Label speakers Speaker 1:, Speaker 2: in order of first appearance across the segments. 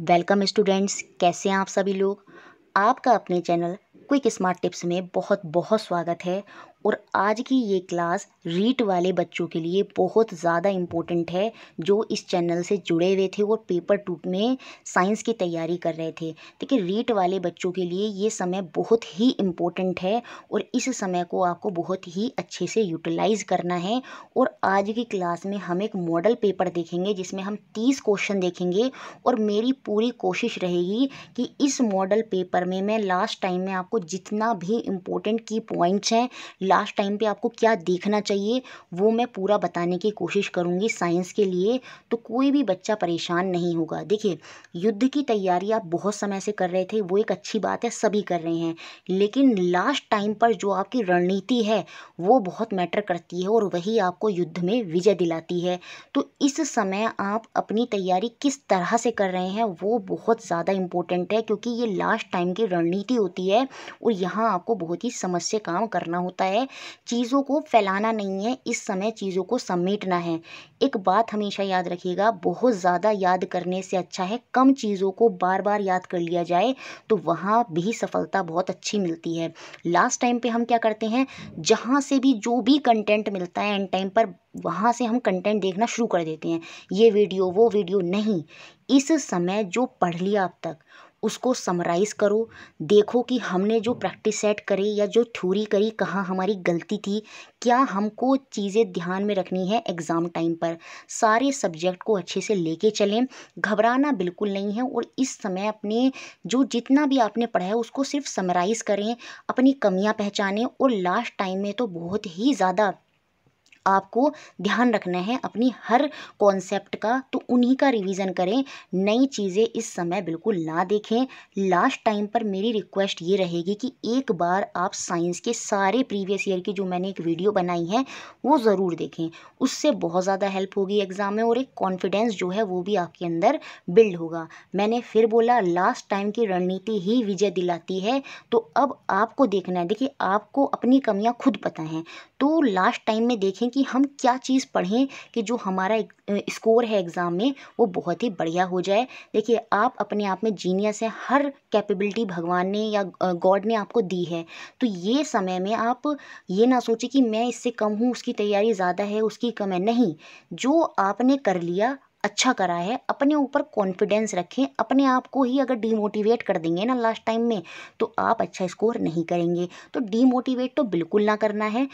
Speaker 1: Welcome students कैसे हैं आप सभी लोग आपका अपने चैनल क्विक स्मार्ट टिप्स में बहुत बहुत स्वागत है और आज की ये क्लास रीट वाले बच्चों के लिए बहुत ज़्यादा इम्पोर्टेंट है जो इस चैनल से जुड़े हुए थे और पेपर टू में साइंस की तैयारी कर रहे थे देखिए रीट वाले बच्चों के लिए ये समय बहुत ही इम्पोर्टेंट है और इस समय को आपको बहुत ही अच्छे से यूटिलाइज़ करना है और आज की क्लास में हम एक मॉडल पेपर देखेंगे जिसमें हम तीस क्वेश्चन देखेंगे और मेरी पूरी कोशिश रहेगी कि इस मॉडल पेपर में मैं लास्ट टाइम में आपको जितना भी इम्पोर्टेंट की पॉइंट्स हैं लास्ट टाइम पे आपको क्या देखना चाहिए वो मैं पूरा बताने की कोशिश करूँगी साइंस के लिए तो कोई भी बच्चा परेशान नहीं होगा देखिए युद्ध की तैयारी आप बहुत समय से कर रहे थे वो एक अच्छी बात है सभी कर रहे हैं लेकिन लास्ट टाइम पर जो आपकी रणनीति है वो बहुत मैटर करती है और वही आपको युद्ध में विजय दिलाती है तो इस समय आप अपनी तैयारी किस तरह से कर रहे हैं वो बहुत ज़्यादा इम्पोर्टेंट है क्योंकि ये लास्ट टाइम की रणनीति होती है और यहाँ आपको बहुत ही समझ से काम करना होता है चीज़ों को फैलाना नहीं है इस समय चीज़ों को समेटना है एक बात हमेशा याद रखिएगा बहुत ज़्यादा याद करने से अच्छा है कम चीज़ों को बार बार याद कर लिया जाए तो वहाँ भी सफलता बहुत अच्छी मिलती है लास्ट टाइम पे हम क्या करते हैं जहाँ से भी जो भी कंटेंट मिलता है एंड टाइम पर वहाँ से हम कंटेंट देखना शुरू कर देते हैं ये वीडियो वो वीडियो नहीं इस समय जो पढ़ लिया अब तक उसको समराइज़ करो देखो कि हमने जो प्रैक्टिस सेट करी या जो थ्योरी करी कहाँ हमारी गलती थी क्या हमको चीज़ें ध्यान में रखनी है एग्ज़ाम टाइम पर सारे सब्जेक्ट को अच्छे से लेके चलें घबराना बिल्कुल नहीं है और इस समय अपने जो जितना भी आपने पढ़ा है उसको सिर्फ समराइज़ करें अपनी कमियाँ पहचानें और लास्ट टाइम में तो बहुत ही ज़्यादा आपको ध्यान रखना है अपनी हर कॉन्सेप्ट का तो उन्हीं का रिवीजन करें नई चीज़ें इस समय बिल्कुल ना देखें लास्ट टाइम पर मेरी रिक्वेस्ट ये रहेगी कि एक बार आप साइंस के सारे प्रीवियस ईयर की जो मैंने एक वीडियो बनाई है वो ज़रूर देखें उससे बहुत ज़्यादा हेल्प होगी एग्ज़ाम में और एक कॉन्फिडेंस जो है वो भी आपके अंदर बिल्ड होगा मैंने फिर बोला लास्ट टाइम की रणनीति ही विजय दिलाती है तो अब आपको देखना है देखिए आपको अपनी कमियाँ खुद पता हैं तो लास्ट टाइम में देखें कि हम क्या चीज़ पढ़ें कि जो हमारा स्कोर है एग्ज़ाम में वो बहुत ही बढ़िया हो जाए देखिए आप अपने आप में जीनियस हैं हर कैपेबिलिटी भगवान ने या गॉड ने आपको दी है तो ये समय में आप ये ना सोचें कि मैं इससे कम हूँ उसकी तैयारी ज़्यादा है उसकी कम है नहीं जो आपने कर लिया अच्छा करा है अपने ऊपर कॉन्फिडेंस रखें अपने आप को ही अगर डीमोटिवेट कर देंगे ना लास्ट टाइम में तो आप अच्छा स्कोर नहीं करेंगे तो डीमोटिवेट तो बिल्कुल ना करना है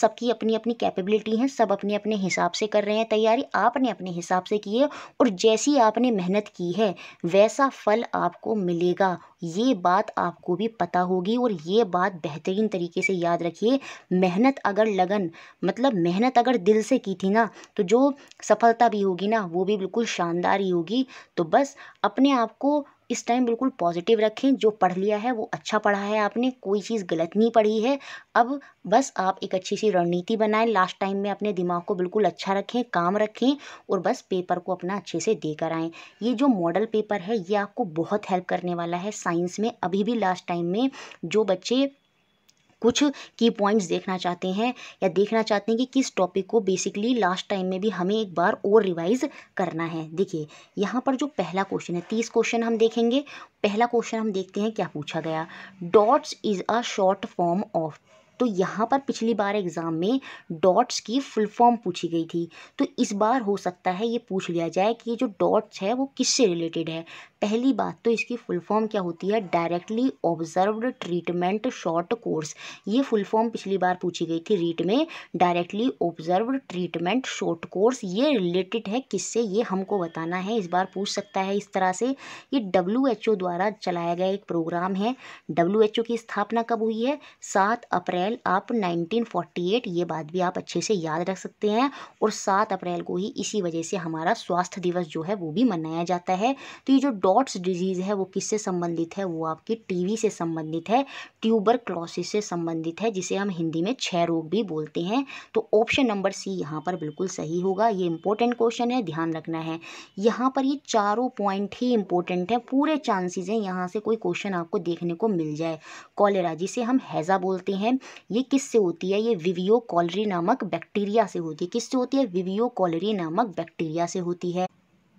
Speaker 1: सबकी अपनी अपनी कैपेबिलिटी है सब अपने अपने हिसाब से कर रहे हैं तैयारी आपने अपने हिसाब से की है और जैसी आपने मेहनत की है वैसा फल आपको मिलेगा ये बात आपको भी पता होगी और ये बात बेहतरीन तरीके से याद रखिए मेहनत अगर लगन मतलब मेहनत अगर दिल से की थी ना तो जो सफलता भी होगी ना वो भी बिल्कुल शानदार ही होगी तो बस अपने आप को इस टाइम बिल्कुल पॉजिटिव रखें जो पढ़ लिया है वो अच्छा पढ़ा है आपने कोई चीज़ गलत नहीं पढ़ी है अब बस आप एक अच्छी सी रणनीति बनाएं लास्ट टाइम में अपने दिमाग को बिल्कुल अच्छा रखें काम रखें और बस पेपर को अपना अच्छे से देकर आएँ ये जो मॉडल पेपर है ये आपको बहुत हेल्प करने वाला है साइंस में अभी भी लास्ट टाइम में जो बच्चे कुछ की पॉइंट्स देखना चाहते हैं या देखना चाहते हैं कि किस टॉपिक को बेसिकली लास्ट टाइम में भी हमें एक बार और रिवाइज करना है देखिए यहाँ पर जो पहला क्वेश्चन है तीस क्वेश्चन हम देखेंगे पहला क्वेश्चन हम देखते हैं क्या पूछा गया DOTS is a short form of तो यहाँ पर पिछली बार एग्ज़ाम में डॉट्स की फुल फॉर्म पूछी गई थी तो इस बार हो सकता है ये पूछ लिया जाए कि ये जो डॉट्स है वो किससे रिलेटेड है पहली बात तो इसकी फुल फॉर्म क्या होती है directly observed treatment short course ये फुल फॉर्म पिछली बार पूछी गई थी रीट में directly observe treatment short course ये रिलेटेड है किससे ये हमको बताना है इस बार पूछ सकता है इस तरह से ये डब्ल्यू द्वारा चलाया गया एक प्रोग्राम है डब्ल्यू की स्थापना कब हुई है सात अप्रैल आप एट ये बात भी आप अच्छे से याद रख सकते हैं और सात अप्रैल को ही इसी वजह से हमारा स्वास्थ्य दिवस जो है वो भी मनाया जाता है तो ये जो क्लॉट्स डिजीज़ है वो किससे संबंधित है वो आपकी टीवी से संबंधित है ट्यूबर से संबंधित है जिसे हम हिंदी में क्षय रोग भी बोलते हैं तो ऑप्शन नंबर सी यहाँ पर बिल्कुल सही होगा ये इंपॉर्टेंट क्वेश्चन है ध्यान रखना है यहाँ पर ये चारों पॉइंट ही इंपॉर्टेंट है पूरे चांसेस हैं यहाँ से कोई क्वेश्चन आपको देखने को मिल जाए कॉलेरा जिसे हम हैज़ा बोलते हैं ये किससे होती है ये विवियो कॉलरी नामक बैक्टीरिया से होती है किससे होती है विवियो कॉलरी नामक बैक्टीरिया से होती है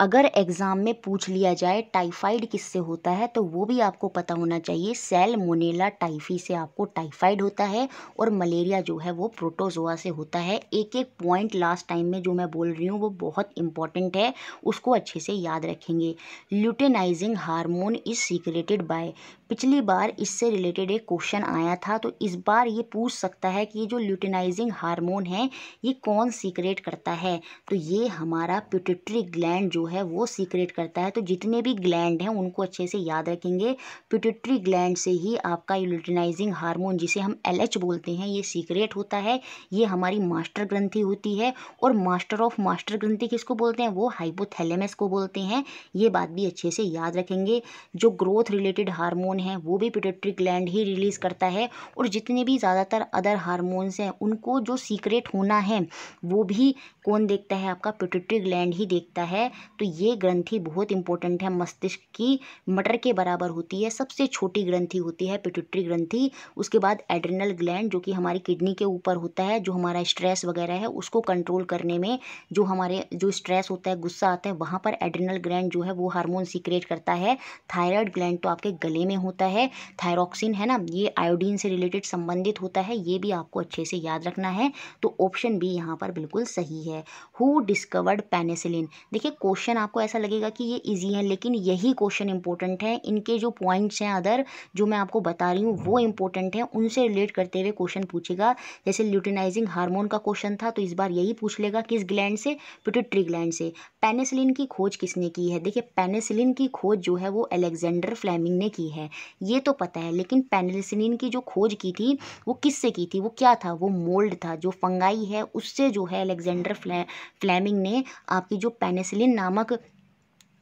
Speaker 1: अगर एग्ज़ाम में पूछ लिया जाए टाइफाइड किससे होता है तो वो भी आपको पता होना चाहिए सेल मोनेला टाइफी से आपको टाइफाइड होता है और मलेरिया जो है वो प्रोटोजोआ से होता है एक एक पॉइंट लास्ट टाइम में जो मैं बोल रही हूँ वो बहुत इंपॉर्टेंट है उसको अच्छे से याद रखेंगे luteinizing hormone is secreted by पिछली बार इससे रिलेटेड एक क्वेश्चन आया था तो इस बार ये पूछ सकता है कि ये जो ल्यूटिनाइजिंग हार्मोन है ये कौन सीक्रेट करता है तो ये हमारा प्यूटिट्री ग्लैंड जो है वो सीक्रेट करता है तो जितने भी ग्लैंड हैं उनको अच्छे से याद रखेंगे प्यूटिट्री ग्लैंड से ही आपका ल्यूटिनाइजिंग हारमोन जिसे हम एल बोलते हैं ये सीक्रेट होता है ये हमारी मास्टर ग्रंथी होती है और मास्टर ऑफ मास्टर ग्रंथि किसको बोलते हैं वो हाइपोथैलेमस को बोलते हैं ये बात भी अच्छे से याद रखेंगे जो ग्रोथ रिलेटेड हारमोन हार्मोन है वो भी पिटोट्री ग्लैंड ही रिलीज़ करता है और जितने भी ज़्यादातर अदर हारमोन्स हैं उनको जो सीक्रेट होना है वो भी कौन देखता है आपका पिटोट्री ग्लैंड ही देखता है तो ये ग्रंथि बहुत इंपॉर्टेंट है मस्तिष्क की मटर के बराबर होती है सबसे छोटी ग्रंथि होती है पिटोट्री ग्रंथि उसके बाद एड्रेनल ग्लैंड जो कि हमारी किडनी के ऊपर होता है जो हमारा स्ट्रेस वगैरह है उसको कंट्रोल करने में जो हमारे जो स्ट्रेस होता है गुस्सा आता है वहाँ पर एड्रेनल ग्लैंड जो है वो हार्मोन सीक्रेट करता है थायराइड ग्लैंड तो आपके गले में हो होता है थायरोक्सिन है ना ये आयोडीन से रिलेटेड संबंधित होता है ये भी आपको अच्छे से याद रखना है तो ऑप्शन बी यहाँ पर बिल्कुल सही है हु डिस्कवर्ड पेनेसिलिन देखिए क्वेश्चन आपको ऐसा लगेगा कि ये ईजी है लेकिन यही क्वेश्चन इंपॉर्टेंट है इनके जो पॉइंट्स हैं अदर जो मैं आपको बता रही हूँ वो इंपॉर्टेंट है उनसे रिलेट करते हुए क्वेश्चन पूछेगा जैसे ल्यूटिनाइजिंग हार्मोन का क्वेश्चन था तो इस बार यही पूछ लेगा किस ग्लैंड से पिटिट्री ग्लैंड से पेनेसिलिन की खोज किसने की है देखिए पेनेसिलिन की खोज जो है वो अलेक्जेंडर फ्लेमिंग ने की है ये तो पता है लेकिन पेनिसिलिन की जो खोज की थी वो किससे की थी वो क्या था वो मोल्ड था जो फंगाई है उससे जो है अलेक्जेंडर फ्लै फ्लैमिंग ने आपकी जो पेनिसिलिन नामक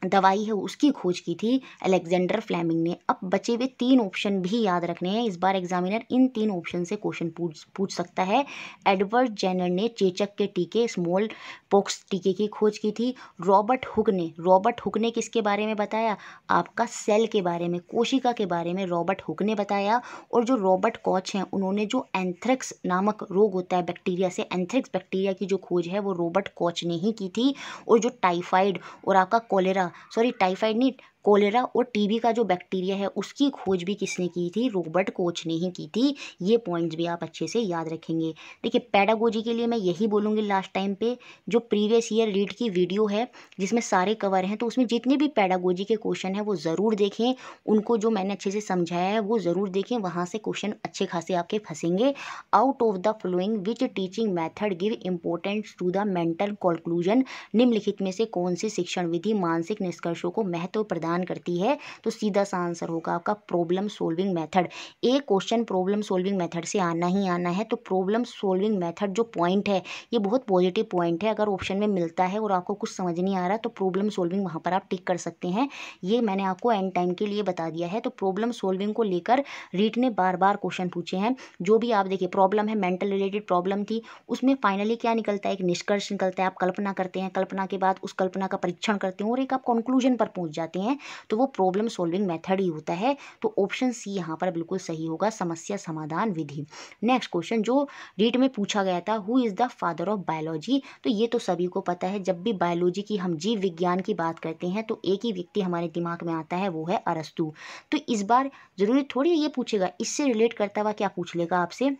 Speaker 1: दवाई है उसकी खोज की थी अलेक्जेंडर फ्लैमिंग ने अब बचे हुए तीन ऑप्शन भी याद रखने हैं इस बार एग्जामिनर इन तीन ऑप्शन से क्वेश्चन पूछ पूछ सकता है एडवर्ड जेनर ने चेचक के टीके स्मॉल पोक्स टीके की खोज की थी रॉबर्ट हुक ने रॉबर्ट हुक ने किसके बारे में बताया आपका सेल के बारे में कोशिका के बारे में रॉबर्ट हुक ने बताया और जो रॉबर्ट कॉच हैं उन्होंने जो एंथ्रेक्स नामक रोग होता है बैक्टीरिया से एंथ्रेक्स बैक्टीरिया की जो खोज है वो रॉबर्ट कॉच ने ही की थी और जो टाइफाइड और आपका कोलेरा सॉरी टाइफाइड नहीं कोलेरा और टीबी का जो बैक्टीरिया है उसकी खोज भी किसने की थी रोबर्ट कोच ने ही की थी ये पॉइंट्स भी आप अच्छे से याद रखेंगे देखिए पैडागोजी के लिए मैं यही बोलूँगी लास्ट टाइम पे जो प्रीवियस ईयर रीड की वीडियो है जिसमें सारे कवर हैं तो उसमें जितने भी पैडागोजी के क्वेश्चन हैं वो ज़रूर देखें उनको जो मैंने अच्छे से समझाया है वो ज़रूर देखें वहाँ से क्वेश्चन अच्छे खासे आपके फंसेंगे out of the following which teaching method give important to the mental conclusion निम्नलिखित में से कौन सी शिक्षण विधि मानसिक निष्कर्षों को महत्व प्रदान प्रदान करती है तो सीधा सा आंसर होगा आपका प्रॉब्लम सोल्विंग मेथड एक क्वेश्चन प्रॉब्लम सोल्विंग मेथड से आना ही आना है तो प्रॉब्लम सोल्विंग मेथड जो पॉइंट है ये बहुत पॉजिटिव पॉइंट है अगर ऑप्शन में मिलता है और आपको कुछ समझ नहीं आ रहा तो प्रॉब्लम सोल्विंग वहाँ पर आप टिक कर सकते हैं ये मैंने आपको एंड टाइम के लिए बता दिया है तो प्रॉब्लम सोल्विंग को लेकर रीट ने बार बार क्वेश्चन पूछे हैं जो भी आप देखिए प्रॉब्लम है मेंटल रिलेटेड प्रॉब्लम थी उसमें फाइनली क्या निकलता है एक निष्कर्ष निकलता है आप कल्पना करते हैं कल्पना के बाद उस कल्पना का परीक्षण करते हैं और एक आप कंक्लूजन पर पहुंच जाते हैं तो वो प्रॉब्लम सॉल्विंग मेथड ही होता है तो ऑप्शन सी यहाँ पर बिल्कुल सही होगा समस्या समाधान विधि नेक्स्ट क्वेश्चन जो रीट में पूछा गया था who is the father of biology तो ये तो सभी को पता है जब भी बायोलॉजी की हम जीव विज्ञान की बात करते हैं तो एक ही व्यक्ति हमारे दिमाग में आता है वो है अरस्तु तो इस बार ज़रूरी थोड़ी ये पूछेगा इससे रिलेट करता हुआ क्या पूछ लेगा आपसे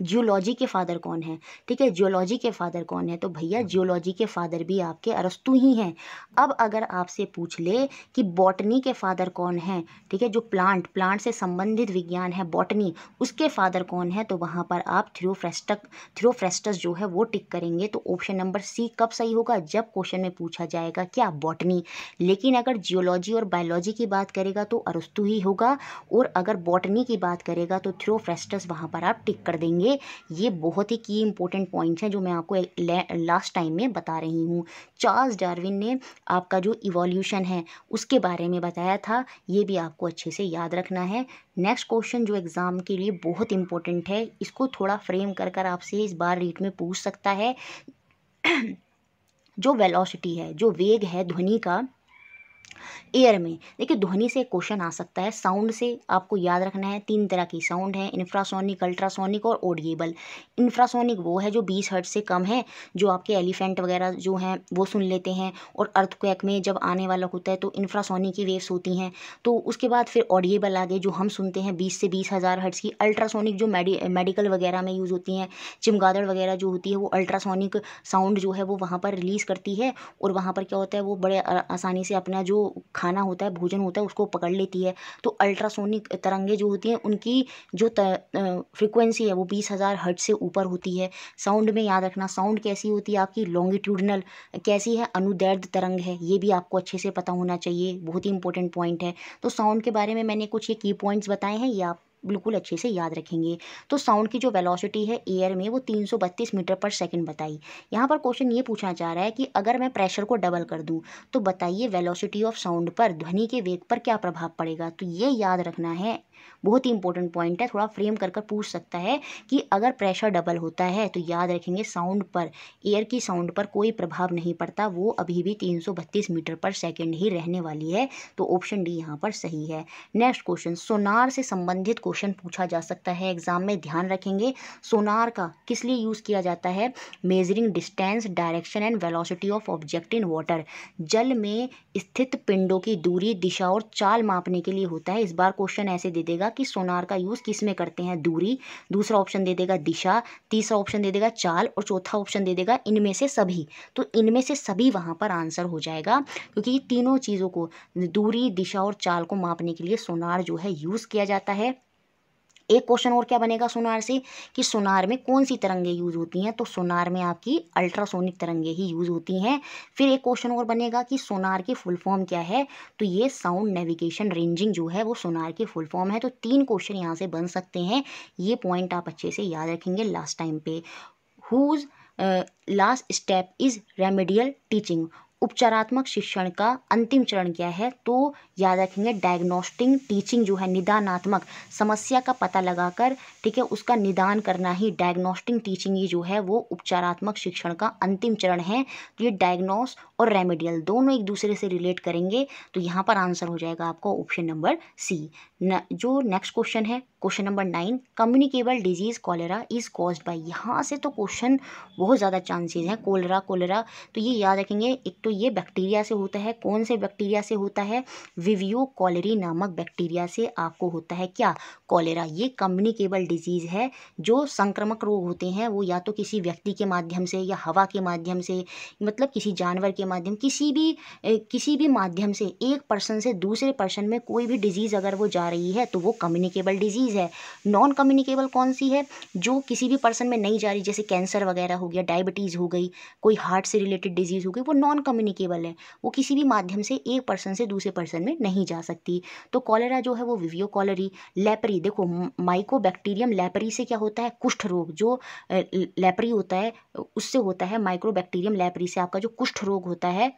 Speaker 1: जियोलॉजी के फादर कौन है ठीक है जियोलॉजी के फादर कौन है तो भैया हम्म। जियोलॉजी के फादर भी आपके अरस्तु ही हैं अब अगर आपसे पूछ ले कि बॉटनी के फादर कौन है ठीक है जो प्लांट प्लांट से संबंधित विज्ञान है बॉटनी उसके फादर कौन है तो वहाँ पर आप थ्रियोफ्रेस्टक थ्रियोफ्रेस्टस जो है वो टिक करेंगे तो ऑप्शन नंबर सी कब सही होगा जब क्वेश्चन में पूछा जाएगा क्या बॉटनी लेकिन अगर जियोलॉजी और बायोलॉजी की बात करेगा तो अरस्तु ही होगा और अगर बॉटनी की बात करेगा तो थ्रियोफ्रेस्टस वहाँ पर आप टिक कर देंगे करेंगे ये बहुत ही की इम्पोर्टेंट पॉइंट्स हैं जो मैं आपको लास्ट टाइम में बता रही हूँ चार्ल्स डार्विन ने आपका जो इवोल्यूशन है उसके बारे में बताया था ये भी आपको अच्छे से याद रखना है नेक्स्ट क्वेश्चन जो एग्ज़ाम के लिए बहुत इंपॉर्टेंट है इसको थोड़ा फ्रेम कर कर आपसे इस बार रीट में पूछ सकता है जो वेलोसिटी है जो वेग है ध्वनि का एयर में देखिए ध्वनि से क्वेश्चन आ सकता है साउंड से आपको याद रखना है तीन तरह की साउंड है इन्फ्रासोनिक अल्ट्रासोनिक और ऑडिएबल इन्फ्रासोनिक वो है जो बीस हर्ट से कम है जो आपके एलिफेंट वगैरह जो हैं वो सुन लेते हैं और अर्थक्वैक में जब आने वाला होता है तो इन्फ्रासोनिक की वेव्स होती हैं तो उसके बाद फिर ऑडिएबल आगे जो हम सुनते हैं बीस से बीस हज़ार हर्ट्स की अल्ट्रासोनिक जो मेडि मेडिकल वगैरह में यूज़ होती हैं चिमगादड़ वगैरह जो होती है वो अल्ट्रासोनिक साउंड जो है वो वहाँ पर रिलीज़ करती है और वहाँ पर क्या होता है वो बड़े आसानी से अपना जो जो खाना होता है भोजन होता है उसको पकड़ लेती है तो अल्ट्रासोनिक तरंगे जो होती हैं उनकी जो फ्रिक्वेंसी है वो बीस हज़ार हट से ऊपर होती है साउंड में याद रखना साउंड कैसी होती है आपकी लॉन्गिट्यूडनल कैसी है अनुदैर्द तरंग है ये भी आपको अच्छे से पता होना चाहिए बहुत ही इंपॉर्टेंट पॉइंट है तो साउंड के बारे में मैंने कुछ ये की पॉइंट्स बताए हैं ये आप बिल्कुल अच्छे से याद रखेंगे तो साउंड की जो वेलोसिटी है एयर में वो 332 मीटर पर सेकंड बताई यहाँ पर क्वेश्चन ये पूछना चाह रहा है कि अगर मैं प्रेशर को डबल कर दूँ तो बताइए वेलोसिटी ऑफ साउंड पर ध्वनि के वेग पर क्या प्रभाव पड़ेगा तो ये याद रखना है बहुत ही इंपॉर्टेंट पॉइंट है थोड़ा फ्रेम कर कर पूछ सकता है कि अगर प्रेशर डबल होता है तो याद रखेंगे साउंड पर एयर की साउंड पर कोई प्रभाव नहीं पड़ता वो अभी भी तीन मीटर पर सेकेंड ही रहने वाली है तो ऑप्शन डी यहाँ पर सही है नेक्स्ट क्वेश्चन सोनार से संबंधित क्वेश्चन पूछा जा सकता है एग्जाम में ध्यान रखेंगे सोनार का किस लिए यूज़ किया जाता है measuring distance direction and velocity of object in water जल में स्थित पिंडों की दूरी दिशा और चाल मापने के लिए होता है इस बार क्वेश्चन ऐसे दे देगा कि सोनार का यूज़ किस में करते हैं दूरी दूसरा ऑप्शन दे देगा दिशा तीसरा ऑप्शन दे देगा चाल और चौथा ऑप्शन दे देगा इनमें से सभी तो इनमें से सभी वहां पर आंसर हो जाएगा क्योंकि तीनों चीज़ों को दूरी दिशा और चाल को मापने के लिए सोनार जो है यूज़ किया जाता है एक क्वेश्चन और क्या बनेगा सोनार से कि सोनार में कौन सी तरंगे यूज़ होती हैं तो सोनार में आपकी अल्ट्रासोनिक तरंगे ही यूज़ होती हैं फिर एक क्वेश्चन और बनेगा कि सोनार की फुल फॉर्म क्या है तो ये साउंड नेविगेशन रेंजिंग जो है वो सोनार की फुल फॉर्म है तो तीन क्वेश्चन यहाँ से बन सकते हैं ये पॉइंट आप अच्छे से याद रखेंगे लास्ट टाइम पे whose last step is remedial teaching उपचारात्मक शिक्षण का अंतिम चरण क्या है तो याद रखेंगे डायग्नोस्टिंग टीचिंग जो है निदानात्मक समस्या का पता लगाकर ठीक है उसका निदान करना ही डायग्नोस्टिंग टीचिंग ही जो है वो उपचारात्मक शिक्षण का अंतिम चरण है तो ये डायग्नोस और रेमेडियल दोनों एक दूसरे से रिलेट करेंगे तो यहाँ पर आंसर हो जाएगा आपका ऑप्शन नंबर सी न, जो नेक्स्ट क्वेश्चन है question number nine communicable disease cholera is cause by यहाँ से तो क्वेश्चन बहुत ज़्यादा चांसेस हैं कोलरा कोलरा तो ये याद रखेंगे एक तो ये बैक्टीरिया से होता है कौन से बैक्टीरिया से होता है विवियो कॉलेरी नामक बैक्टीरिया से आपको होता है क्या कॉलेरा ये कम्युनिकेबल डिजीज़ है जो संक्रमक रोग होते हैं वो या तो किसी व्यक्ति के माध्यम से या हवा के माध्यम से मतलब किसी जानवर के माध्यम किसी भी किसी भी माध्यम से एक पर्सन से दूसरे पर्सन में कोई भी डिजीज़ अगर वो जा रही है तो वो कम्युनिकेबल डिजीज़ डिजीज़ है नॉन कम्युनिकेबल कौन सी है जो किसी भी पर्सन में नहीं जा रही जैसे कैंसर वगैरह हो गया डायबिटीज़ हो गई कोई हार्ट से रिलेटेड डिजीज़ हो गई वो नॉन कम्युनिकेबल है वो किसी भी माध्यम से एक पर्सन से दूसरे पर्सन में नहीं जा सकती तो कॉलेरा जो है वो विवियो कॉलरी लेपरी देखो बैक्टीरियम लेपरी से क्या होता है कुष्ठ रोग जो लेपरी होता है उससे होता है माइक्रोबैक्टीरियम लेपरी से आपका जो कुष्ठ रोग होता है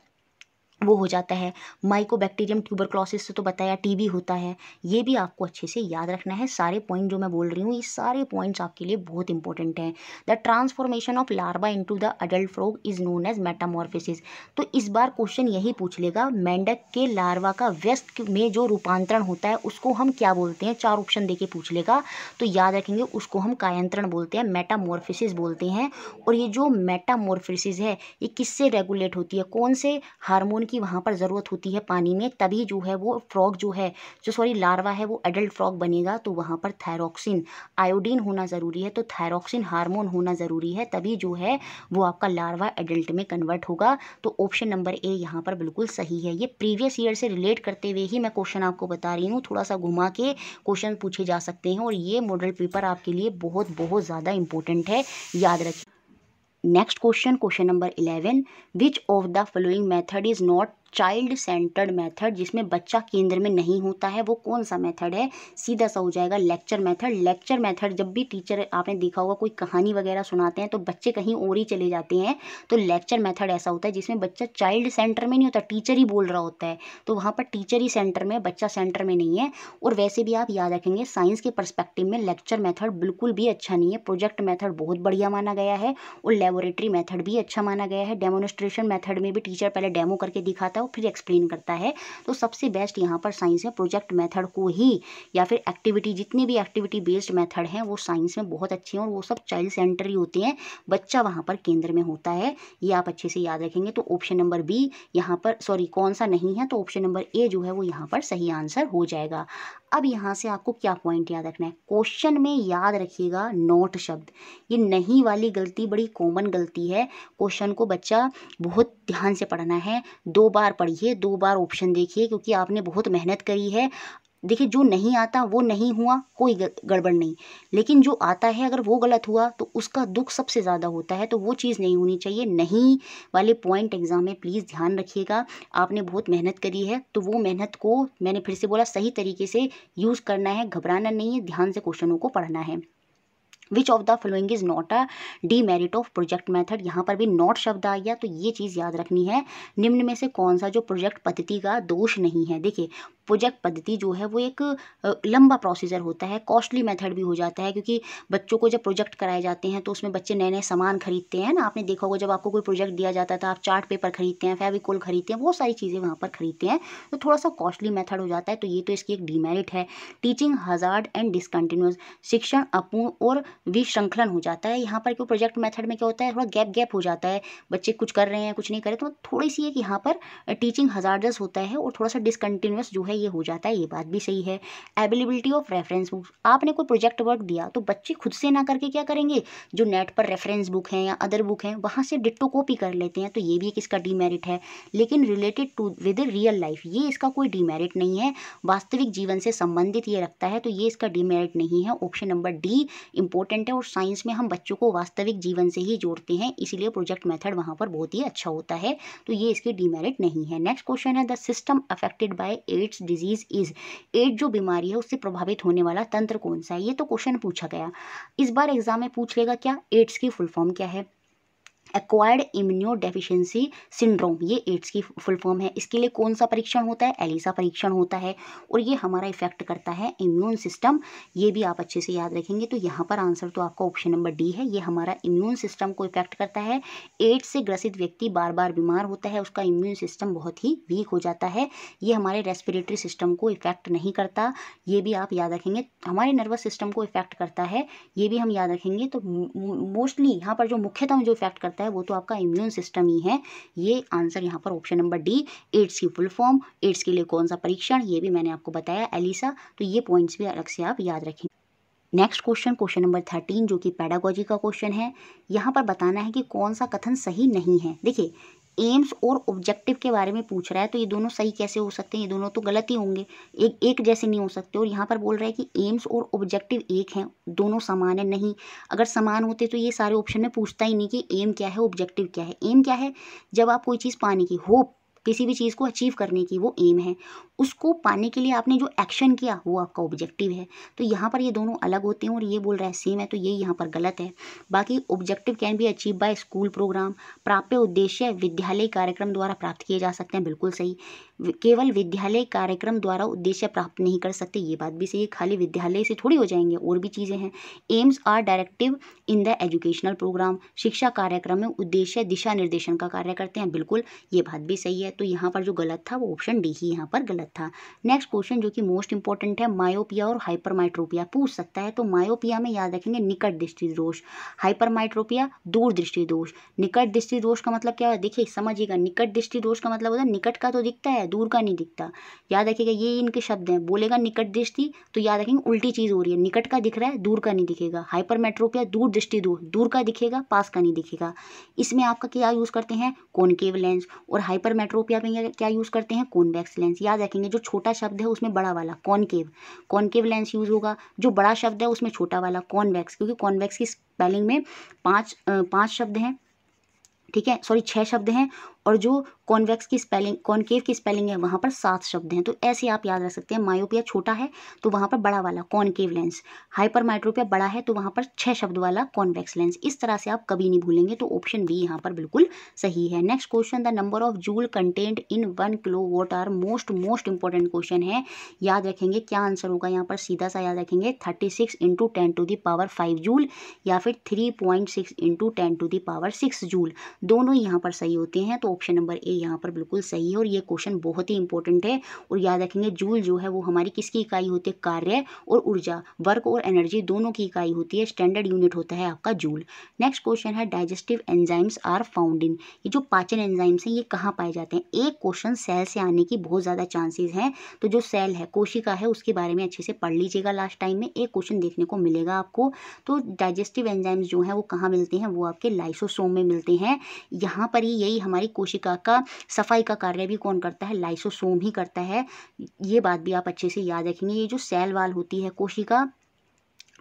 Speaker 1: वो हो जाता है माइकोबैक्टीरियम ट्यूबरक्लोसिस से तो बताया टीबी होता है ये भी आपको अच्छे से याद रखना है सारे पॉइंट जो मैं बोल रही हूँ ये सारे पॉइंट्स आपके लिए बहुत इंपॉर्टेंट हैं the transformation of larva into the adult frog is known as metamorphosis तो इस बार क्वेश्चन यही पूछ लेगा मेंढक के लार्वा का व्यस्त में जो रूपांतरण होता है उसको हम क्या बोलते हैं चार ऑप्शन दे पूछ लेगा तो याद रखेंगे उसको हम कायंत्रण बोलते हैं मेटामोरफिसिस बोलते हैं और ये जो मेटामोरफिसिस है ये किससे रेगुलेट होती है कौन से हारमोन की वहाँ पर ज़रूरत होती है पानी में तभी जो है वो फ्रॉग जो है जो सॉरी लार्वा है वो एडल्ट फ्रॉग बनेगा तो वहाँ पर थायरोक्सिन आयोडीन होना ज़रूरी है तो थायरोक्सिन हार्मोन होना ज़रूरी है तभी जो है वो आपका लार्वा एडल्ट में कन्वर्ट होगा तो ऑप्शन नंबर ए यहाँ पर बिल्कुल सही है ये प्रीवियस ईयर से रिलेट करते हुए ही मैं क्वेश्चन आपको बता रही हूँ थोड़ा सा घुमा के क्वेश्चन पूछे जा सकते हैं और ये मॉडल पेपर आपके लिए बहुत बहुत ज़्यादा इंपॉर्टेंट है याद रखिए next question question number eleven which of the following method is not child centred method जिसमें बच्चा केंद्र में नहीं होता है वो कौन सा मेथड है सीधा सा हो जाएगा लेक्चर मेथड लेक्चर मेथड जब भी टीचर आपने देखा होगा कोई कहानी वगैरह सुनाते हैं तो बच्चे कहीं और ही चले जाते हैं तो लेक्चर मेथड ऐसा होता है जिसमें बच्चा चाइल्ड सेंटर में नहीं होता टीचर ही बोल रहा होता है तो वहाँ पर टीचर ही सेंटर में बच्चा सेंटर में नहीं है और वैसे भी आप याद रखेंगे साइंस के परस्पेक्टिव में लेक्चर मैथड बिल्कुल भी अच्छा नहीं है प्रोजेक्ट मैथड बहुत बढ़िया माना गया है और लेबोरेटरी मैथड भी अच्छा माना गया है डेमोनस्ट्रेशन मैथड में भी टीचर पहले डेमो करके दिखाता है और फिर एक्सप्लेन करता है तो सबसे बेस्ट यहाँ पर साइंस में प्रोजेक्ट मेथड को ही या फिर एक्टिविटी जितनी भी एक्टिविटी बेस्ड मेथड हैं वो साइंस में बहुत अच्छे हैं और वो सब चाइल्ड सेंटर ही होते हैं बच्चा वहाँ पर केंद्र में होता है ये आप अच्छे से याद रखेंगे तो ऑप्शन नंबर बी यहाँ पर सॉरी कौन सा नहीं है तो ऑप्शन नंबर ए जो है वो यहाँ पर सही आंसर हो जाएगा अब यहाँ से आपको क्या पॉइंट याद रखना है क्वेश्चन में याद रखिएगा नोट शब्द ये नहीं वाली गलती बड़ी कॉमन गलती है क्वेश्चन को बच्चा बहुत ध्यान से पढ़ना है दो बार पढ़िए दो बार ऑप्शन देखिए क्योंकि आपने बहुत मेहनत करी है देखिए जो नहीं आता वो नहीं हुआ कोई गड़बड़ नहीं लेकिन जो आता है अगर वो गलत हुआ तो उसका दुख सबसे ज़्यादा होता है तो वो चीज़ नहीं होनी चाहिए नहीं वाले पॉइंट एग्ज़ाम में प्लीज़ ध्यान रखिएगा आपने बहुत मेहनत करी है तो वो मेहनत को मैंने फिर से बोला सही तरीके से यूज़ करना है घबराना नहीं है ध्यान से क्वेश्चनों को पढ़ना है which of the following is not a demerit of project method यहाँ पर भी नॉट शब्द आ गया तो ये चीज़ याद रखनी है निम्न में से कौन सा जो प्रोजेक्ट पद्धति का दोष नहीं है देखिए प्रोजेक्ट पद्धति जो है वो एक लंबा प्रोसीजर होता है कॉस्टली मेथड भी हो जाता है क्योंकि बच्चों को जब प्रोजेक्ट कराए जाते हैं तो उसमें बच्चे नए नए सामान खरीदते हैं ना आपने देखा होगा जब आपको कोई प्रोजेक्ट दिया जाता था आप चार्ट पेपर खरीदते हैं फेविकोल खरीदते हैं बहुत सारी चीज़ें वहाँ पर खरीदते हैं तो थोड़ा सा कॉस्टली मैथड हो जाता है तो ये तो इसकी एक डीमेरिट है टीचिंग हजार्ड एंड डिसकंटिन्यूस शिक्षण अपूर्ण और विश्रृंखलन हो जाता है यहाँ पर क्यों प्रोजेक्ट मैथड में क्या होता है थोड़ा गैप गैप हो जाता है बच्चे कुछ कर रहे हैं कुछ नहीं कर रहे तो थोड़ी सी एक यहाँ पर टीचिंग हजार्डस होता है और थोड़ा सा डिसकंटिन्यूस जो है ये हो जाता है ये बात भी सही है एवेलेबिलिटी ऑफ रेफरेंस बुक आपने कोई प्रोजेक्ट वर्क दिया तो बच्चे खुद से ना करके क्या करेंगे जो नेट पर रेफरेंस बुक हैं या अदर बुक हैं वहाँ से डिट्टो कॉपी कर लेते हैं तो ये भी एक इसका डीमेरिट है लेकिन related to with real life ये इसका कोई डीमेरिट नहीं है वास्तविक जीवन से संबंधित ये रखता है तो ये इसका डीमेरिट नहीं है ऑप्शन नंबर डी इंपॉर्टेंट है और साइंस में हम बच्चों को वास्तविक जीवन से ही जोड़ते हैं इसीलिए प्रोजेक्ट मेथड वहाँ पर बहुत ही अच्छा होता है तो ये इसके डीमेरिट नहीं है नेक्स्ट क्वेश्चन है the system affected by AIDS disease is AIDS जो बीमारी है उससे प्रभावित होने वाला तंत्र कौन सा है ये तो क्वेश्चन पूछा गया इस बार एग्जाम में पूछ लेगा क्या एड्स की फुल फॉर्म क्या है एक्वायर्ड इम्यूनो डेफिशेंसी सिंड्रोम ये एड्स की फुल फॉर्म है इसके लिए कौन सा परीक्षण होता है एलिसा परीक्षण होता है और ये हमारा इफेक्ट करता है इम्यून सिस्टम ये भी आप अच्छे से याद रखेंगे तो यहाँ पर आंसर तो आपका ऑप्शन नंबर डी है ये हमारा इम्यून सिस्टम को इफेक्ट करता है एड्स से ग्रसित व्यक्ति बार बार बीमार होता है उसका इम्यून सिस्टम बहुत ही वीक हो जाता है ये हमारे रेस्पिरेटरी सिस्टम को इफेक्ट नहीं करता ये भी आप याद रखेंगे हमारे नर्वस सिस्टम को इफेक्ट करता है ये भी हम याद रखेंगे तो मोस्टली यहाँ पर जो मुख्यतः जो इफेक्ट करता आता है वो तो आपका इम्यून सिस्टम ही है ये आंसर यहाँ पर ऑप्शन नंबर डी एड्स की फुल फॉर्म एड्स के लिए कौन सा परीक्षण ये भी मैंने आपको बताया एलिसा तो ये पॉइंट्स भी अलग से आप याद रखें next question question number thirteen जो कि पैडागोजी का क्वेश्चन है यहाँ पर बताना है कि कौन सा कथन सही नहीं है देखिए एम्स और ऑब्जेक्टिव के बारे में पूछ रहा है तो ये दोनों सही कैसे हो सकते हैं ये दोनों तो गलत ही होंगे एक एक जैसे नहीं हो सकते और यहाँ पर बोल रहा है कि एम्स और ऑब्जेक्टिव एक हैं दोनों समान है नहीं अगर समान होते तो ये सारे ऑप्शन में पूछता ही नहीं कि एम क्या है ऑब्जेक्टिव क्या है एम क्या है जब आप कोई चीज़ पाने की होप किसी भी चीज़ को अचीव करने की वो एम है उसको पाने के लिए आपने जो एक्शन किया वो आपका ऑब्जेक्टिव है तो यहाँ पर ये दोनों अलग होते हैं और ये बोल रहा है सेम है तो ये यहाँ पर गलत है बाकी objective can be achieve by school program प्राप्य उद्देश्य विद्यालय कार्यक्रम द्वारा प्राप्त किए जा सकते हैं बिल्कुल सही केवल विद्यालय कार्यक्रम द्वारा उद्देश्य प्राप्त नहीं कर सकते ये बात भी सही है खाली विद्यालय से थोड़ी हो जाएंगे और भी चीज़ें हैं aims are directive in the educational program शिक्षा कार्यक्रम में उद्देश्य दिशा निर्देशन का कार्य करते हैं बिल्कुल ये बात भी सही है तो यहाँ पर जो गलत था वो ऑप्शन डी ही यहाँ पर गलत गलत था नेक्स्ट क्वेश्चन जो कि मोस्ट इंपॉर्टेंट है मायोपिया और हाइपरमाइट्रोपिया पूछ सकता है तो मायोपिया में याद रखेंगे निकट दृष्टि दोष हाइपरमाइट्रोपिया दूर दृष्टि दोष निकट दृष्टि दोष का मतलब क्या होता है देखिए समझिएगा निकट दृष्टि दोष का मतलब होता है निकट का तो दिखता है दूर का नहीं दिखता याद रखेगा ये इनके शब्द हैं बोलेगा निकट दृष्टि तो याद रखेंगे उल्टी चीज़ हो रही है निकट का दिख रहा है दूर का नहीं दिखेगा हाइपरमाइट्रोपिया दूर दृष्टि दोष दूर का दिखेगा पास का नहीं दिखेगा इसमें आपका क्या यूज़ करते हैं कॉनकेव लेंस और हाइपरमेट्रोपिया में क्या यूज़ करते हैं कॉनवेक्स लेंस याद रखेंगे देखेंगे जो छोटा शब्द है उसमें बड़ा वाला कॉनकेव कॉनकेव लेंस यूज़ होगा जो बड़ा शब्द है उसमें छोटा वाला कॉनवैक्स क्योंकि कॉनवैक्स की स्पेलिंग में पाँच पाँच शब्द हैं ठीक है सॉरी छह शब्द हैं और जो कॉन्वेक्स की स्पेलिंग कॉन्केव की स्पेलिंग है वहाँ पर सात शब्द हैं तो ऐसे आप याद रख सकते हैं मायोपिया छोटा है तो वहाँ पर बड़ा वाला कॉन्केव लेंस हाइपर माइट्रोपिया बड़ा है तो वहाँ पर छः शब्द वाला कॉन्वेक्स लेंस इस तरह से आप कभी नहीं भूलेंगे तो ऑप्शन बी यहाँ पर बिल्कुल सही है next question the number of joule content in one kilowatt are most most important question है याद रखेंगे क्या आंसर होगा यहाँ पर सीधा सा याद रखेंगे thirty six into ten to the power five joule या फिर three point six into ten to the power six joule दोनों यहाँ पर सही होते हैं तो ऑप्शन नंबर ए यहाँ पर बिल्कुल सही है और ये क्वेश्चन बहुत ही इंपॉर्टेंट है और याद रखेंगे जूल जो है वो हमारी किसकी इकाई होती है कार्य और ऊर्जा वर्क और एनर्जी दोनों की इकाई होती है स्टैंडर्ड यूनिट होता है आपका जूल नेक्स्ट क्वेश्चन है digestive enzymes are found in ये जो पाचन एंजाइम्स हैं ये कहाँ पाए जाते हैं एक क्वेश्चन सेल से आने की बहुत ज़्यादा चांसेज हैं तो जो सेल है कोशिका है उसके बारे में अच्छे से पढ़ लीजिएगा लास्ट टाइम में एक क्वेश्चन देखने को मिलेगा आपको तो डाइजेस्टिव एंजाइम्स जो हैं वो कहाँ मिलते हैं वो आपके लाइसोसोम में मिलते हैं यहाँ पर ही यही हमारी कोशिका का सफाई का कार्य भी कौन करता है लाइसोसोम ही करता है ये बात भी आप अच्छे से याद रखेंगे ये जो सेल वाल होती है कोशिका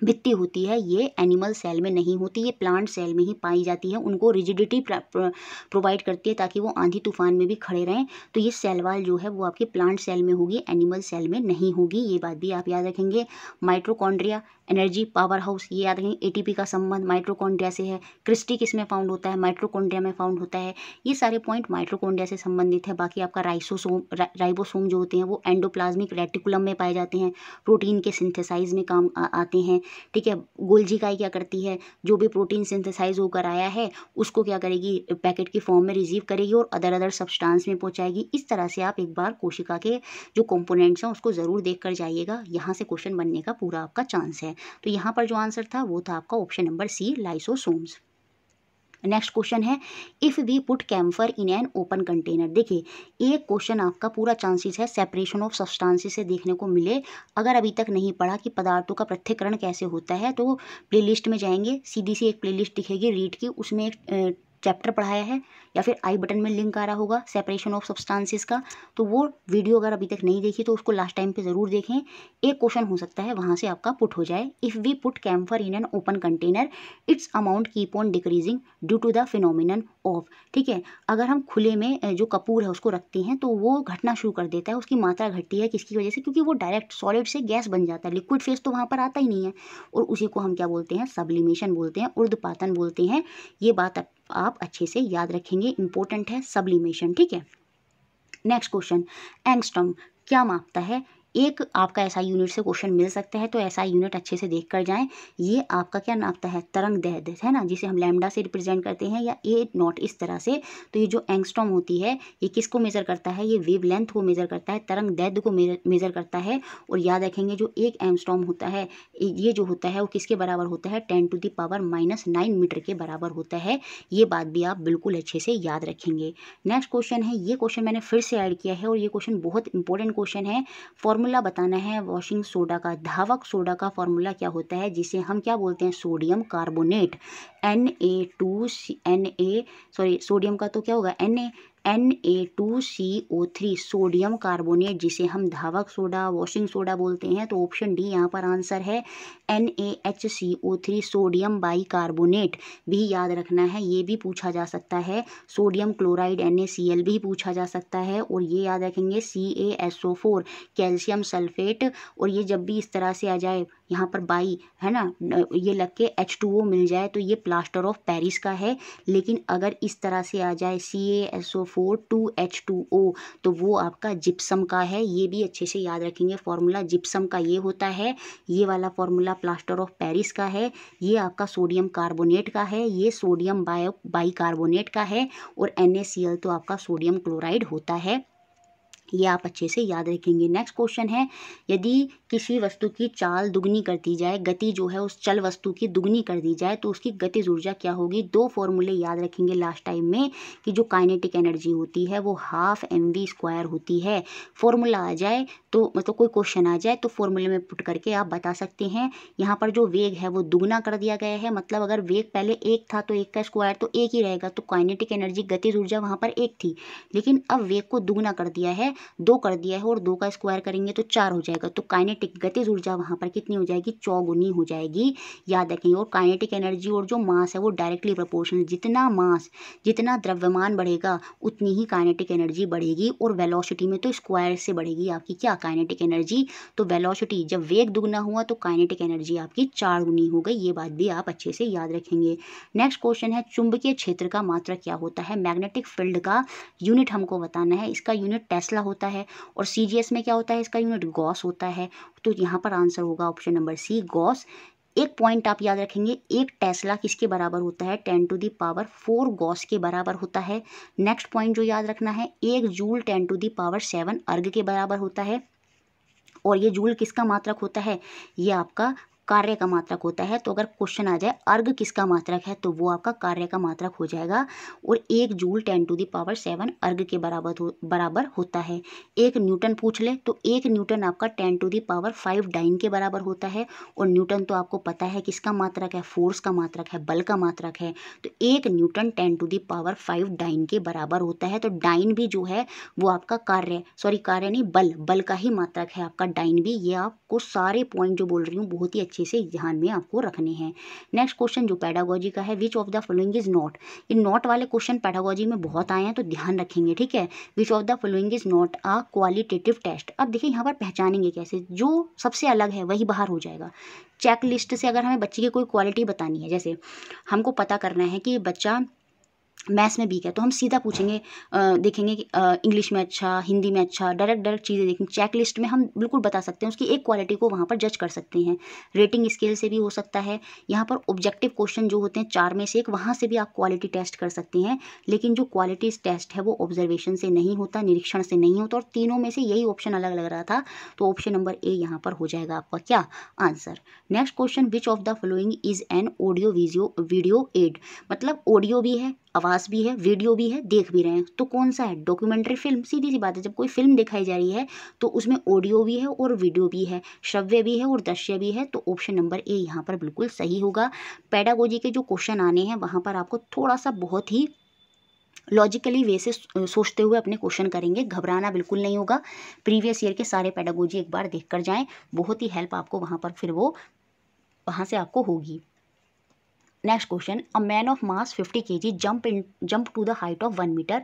Speaker 1: भित्ती होती है ये एनिमल सेल में नहीं होती ये प्लांट सेल में ही पाई जाती है उनको रिजिडिटी प्रोवाइड करती है ताकि वो आंधी तूफान में भी खड़े रहें तो ये सेल वाल जो है वो आपके प्लांट सेल में होगी एनिमल सेल में नहीं होगी ये बात भी आप याद रखेंगे माइट्रोकॉन्ड्रिया एनर्जी पावर हाउस ये याद रखें एटीपी का संबंध माइट्रोकॉन्ड्रिया से है क्रिस्टी किस में फाउंड होता है माइट्रोकॉन्ड्रिया में फाउंड होता है ये सारे पॉइंट माइट्रोकॉन्ड्रिया से संबंधित है बाकी आपका राइसोसोम रा, राइबोसोम जो होते हैं वो एंडोप्लाज्मिक रेटिकुलम में पाए जाते हैं प्रोटीन के सिंथेसाइज में काम आ, आते हैं ठीक है गोलजी काय क्या करती है जो भी प्रोटीन सिंथेसाइज होकर आया है उसको क्या करेगी पैकेट की फॉर्म में रिसीव करेगी और अदर अदर सब्सटांस में पहुँचाएगी इस तरह से आप एक बार कोशिका के जो कॉम्पोनेंट्स हैं उसको ज़रूर देख कर जाइएगा यहाँ से क्वेश्चन बनने का पूरा आपका चांस है तो यहाँ पर जो आंसर था वो था आपका option number C lysosomes next question है if we put camphor in an open container देखिए एक क्वेश्चन आपका पूरा चांसेस है सेपरेशन ऑफ सब्सटांसिस से देखने को मिले अगर अभी तक नहीं पढ़ा कि पदार्थों का पृथ्वीकरण कैसे होता है तो प्लेलिस्ट में जाएंगे सीधी सी एक प्लेलिस्ट दिखेगी रीड की उसमें एक चैप्टर पढ़ाया है या फिर आई बटन में लिंक आ रहा होगा सेपरेशन ऑफ सब्सटेंसेस का तो वो वीडियो अगर अभी तक नहीं देखी तो उसको लास्ट टाइम पे ज़रूर देखें एक क्वेश्चन हो सकता है वहाँ से आपका पुट हो जाए if we put camphor in an open container its amount keep on decreasing due to the phenomenon of ठीक है अगर हम खुले में जो कपूर है उसको रखते हैं तो वो घटना शुरू कर देता है उसकी मात्रा घटती है किसकी वजह से क्योंकि वो डायरेक्ट सॉलिड से गैस बन जाता है लिक्विड फेस तो वहाँ पर आता ही नहीं है और उसी को हम क्या बोलते हैं सब्लिमेशन बोलते हैं उर्द बोलते हैं ये बात आप अच्छे से याद रखेंगे इंपॉर्टेंट है सब्लिमेशन ठीक है नेक्स्ट क्वेश्चन एंगस्ट्रॉम क्या मापता है एक आपका ऐसा यूनिट से क्वेश्चन मिल सकता है तो ऐसा यूनिट अच्छे से देख कर जाएँ ये आपका क्या नापता है तरंग दैर्ध्य है ना जिसे हम लैमडा से रिप्रेजेंट करते हैं या ए नॉट इस तरह से तो ये जो एंगस्ट्रॉम होती है ये किसको मेज़र करता है ये वेव लेंथ को मेज़र करता है तरंग दैर्ध्य को मेज़र करता है और याद रखेंगे जो एक एंगस्ट्रॉम होता है ये जो होता है वो किसके बराबर होता है ten to the power minus nine metre के बराबर होता है ये बात भी आप बिल्कुल अच्छे से याद रखेंगे नेक्स्ट क्वेश्चन है ये क्वेश्चन मैंने फिर से ऐड किया है और ये क्वेश्चन बहुत इंपॉर्टेंट क्वेश्चन है फॉर्मूला फॉर्मूला बताना है वॉशिंग सोडा का धावक सोडा का फॉर्मूला क्या होता है जिसे हम क्या बोलते हैं sodium carbonate N A two C N A sorry sodium का तो क्या होगा N A N A two C O three sodium carbonate जिसे हम धावक सोडा वॉशिंग सोडा बोलते हैं तो ऑप्शन डी यहाँ पर आंसर है N A H C O three sodium bicarbonate भी याद रखना है ये भी पूछा जा सकता है sodium chloride N A C L भी पूछा जा सकता है और ये याद रखेंगे C A S O four calcium sulphate और ये जब भी इस तरह से आ जाए यहाँ पर बाई है ना ये लग के एच टू ओ मिल जाए तो ये प्लास्टर ऑफ पेरिस का है लेकिन अगर इस तरह से आ जाए C S O four two H two O तो वो आपका जिप्सम का है ये भी अच्छे से याद रखेंगे फार्मूला जिप्सम का ये होता है ये वाला फार्मूला प्लास्टर ऑफ पेरिस का है ये आपका सोडियम कार्बोनेट का है ये सोडियम बायो बाई कार्बोनेट का है और एन तो आपका सोडियम क्लोराइड होता है ये आप अच्छे से याद रखेंगे नेक्स्ट क्वेश्चन है यदि किसी वस्तु की चाल दुगनी कर दी जाए गति जो है उस चल वस्तु की दुगनी कर दी जाए तो उसकी गति ऊर्जा क्या होगी दो फॉर्मूले याद रखेंगे लास्ट टाइम में कि जो काइनेटिक एनर्जी होती है वो हाफ एम वी स्क्वायर होती है फॉर्मूला आ जाए तो मतलब कोई क्वेश्चन आ जाए तो फॉर्मूले में पुट करके आप बता सकते हैं यहाँ पर जो वेग है वो दुगना कर दिया गया है मतलब अगर वेग पहले एक था तो एक का स्क्वायर तो एक ही रहेगा तो काइनेटिक एनर्जी गति ऊर्जा वहाँ पर एक थी लेकिन अब वेग को दुगना कर दिया है दो कर दिया है और दो का स्क्वायर करेंगे तो चार हो जाएगा तो काइनेटिक काइनेटिक गतिज ऊर्जा वहाँ पर कितनी हो जाएगी चौगुनी हो जाएगी याद रखें और काइनेटिक एनर्जी और जो मास है वो डायरेक्टली प्रपोर्शनल जितना मास जितना द्रव्यमान बढ़ेगा उतनी ही काइनेटिक एनर्जी बढ़ेगी और वेलोसिटी में तो स्क्वायर से बढ़ेगी आपकी क्या काइनेटिक एनर्जी तो वेलोसिटी जब वेग दुगना हुआ तो काइनेटिक एनर्जी आपकी चार गुनी हो गई ये बात भी आप अच्छे से याद रखेंगे नेक्स्ट क्वेश्चन है चुंबकीय क्षेत्र का मात्रा क्या होता है मैग्नेटिक फील्ड का यूनिट हमको बताना है इसका यूनिट टेस्ला होता है और सी में क्या होता है इसका यूनिट गॉस होता है तो यहाँ पर आंसर होगा ऑप्शन नंबर सी गॉस एक पॉइंट आप याद रखेंगे एक टेस्ला किसके बराबर होता है ten to the power four gauss के बराबर होता है नेक्स्ट पॉइंट जो याद रखना है एक joule ten to the power seven erg के बराबर होता है और ये जूल किसका मात्रक होता है ये आपका कार्य का मात्रक होता है तो अगर क्वेश्चन आ जाए अर्घ किसका मात्रक है तो वो आपका कार्य का मात्रक हो जाएगा और एक joule ten to power seven erg के बराबर हो बराबर होता है एक न्यूटन पूछ ले तो एक न्यूटन आपका ten to the power five dyne के बराबर होता है और न्यूटन तो आपको पता है किसका मात्रक है फोर्स का मात्रक है बल का मात्रक है तो एक newton ten to the power five dyne के बराबर होता है तो डाइन भी जो है वो आपका कार्य सॉरी कार्य नहीं बल बल का ही मात्रक है आपका डाइन भी ये आपको सारे पॉइंट जो बोल रही हूँ बहुत ही अच्छे से ध्यान में आपको रखने हैं नेक्स्ट क्वेश्चन जो पैडागोजी का है which of the following is not ये नॉट वाले क्वेश्चन पैडागोजी में बहुत आए हैं तो ध्यान रखेंगे ठीक है which of the following is not a qualitative test अब देखिए यहाँ पर पहचानेंगे कैसे जो सबसे अलग है वही बाहर हो जाएगा चेक लिस्ट से अगर हमें बच्चे की कोई क्वालिटी बतानी है जैसे हमको पता करना है कि बच्चा मैथ्स में वीक है तो हम सीधा पूछेंगे देखेंगे कि इंग्लिश में अच्छा हिंदी में अच्छा डायरेक्ट डायरेक्ट चीज़ें देखेंगे चेक लिस्ट में हम बिल्कुल बता सकते हैं उसकी एक क्वालिटी को वहाँ पर जज कर सकते हैं रेटिंग स्केल से भी हो सकता है यहाँ पर ऑब्जेक्टिव क्वेश्चन जो होते हैं चार में से एक वहाँ से भी आप क्वालिटी टेस्ट कर सकते हैं लेकिन जो क्वालिटी टेस्ट है वो ऑब्जर्वेशन से नहीं होता निरीक्षण से नहीं होता और तीनों में से यही ऑप्शन अलग लग रहा था तो ऑप्शन नंबर ए यहाँ पर हो जाएगा आपका क्या answer next question which of the following is an audio video aid मतलब ऑडियो भी है आवाज़ भी है वीडियो भी है देख भी रहे हैं तो कौन सा है डॉक्यूमेंट्री फिल्म सीधी सी बात है जब कोई फिल्म दिखाई जा रही है तो उसमें ऑडियो भी है और वीडियो भी है श्रव्य भी है और दृश्य भी है तो ऑप्शन नंबर ए यहाँ पर बिल्कुल सही होगा पैडागोजी के जो क्वेश्चन आने हैं वहाँ पर आपको थोड़ा सा बहुत ही लॉजिकली वे से सोचते हुए अपने क्वेश्चन करेंगे घबराना बिल्कुल नहीं होगा प्रीवियस ईयर के सारे पैडागोजी एक बार देख कर जाएं बहुत ही हेल्प आपको वहाँ पर फिर वो वहाँ से आपको होगी next question a man of mass 50 KG jump in jump to the height of one metre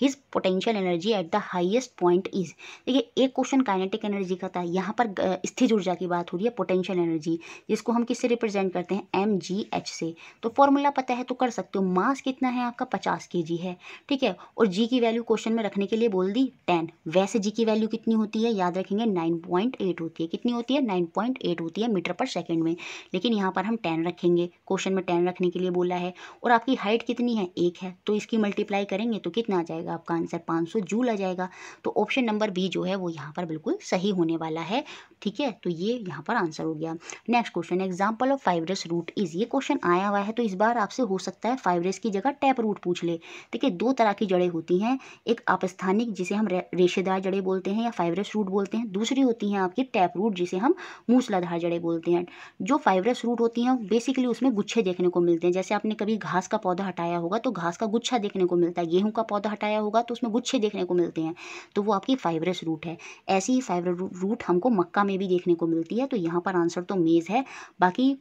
Speaker 1: his potential energy at the highest point is देखिए एक क्वेश्चन काइनेटिक एनर्जी का था यहाँ पर स्थिर ऊर्जा की बात हो रही है पोटेंशियल एनर्जी जिसको हम किससे रिप्रेजेंट करते हैं एम जी एच से तो फॉर्मूला पता है तो कर सकते हो मास कितना है आपका पचास के जी है ठीक है और जी की वैल्यू क्वेश्चन में रखने के लिए बोल दी टेन वैसे जी की वैल्यू कितनी होती है याद रखेंगे नाइन पॉइंट एट होती है कितनी होती है नाइन पॉइंट एट होती है मीटर पर सेकेंड में लेकिन यहाँ पर हम टेन रखेंगे क्वेश्चन में टेन टेन रखने के लिए बोला है और आपकी हाइट कितनी है एक है तो इसकी मल्टीप्लाई करेंगे तो कितना आ जाएगा आपका आंसर पाँच सौ जूल आ जाएगा तो ऑप्शन नंबर बी जो है वो यहाँ पर बिल्कुल सही होने वाला है ठीक है तो ये यहाँ पर आंसर हो गया next question example of fibrous root is ये क्वेश्चन आया हुआ है तो इस बार आपसे हो सकता है फाइवरस की जगह टैप रूट पूछ ले देखिए दो तरह की जड़ें होती हैं एक अपस्थानिक जिसे हम रेशेदार जड़े बोलते हैं या फाइवरस रूट बोलते हैं दूसरी होती हैं आपकी टैप रूट जिसे हम मूसलाधार जड़े बोलते हैं जो फाइवरस रूट होती हैं बेसिकली उसमें गुच्छे देखने देखने को मिलते हैं जैसे आपने कभी घास का पौधा हटाया होगा तो घास का गुच्छा देखने को मिलता है गेहूं का पौधा हटाया होगा तो उसमें गुच्छे देखने को मिलते हैं तो वो आपकी फाइबरस रूट है ऐसी ही फाइबर रूट हमको मक्का में भी देखने को मिलती है तो यहाँ पर आंसर तो मेज़ है बाकी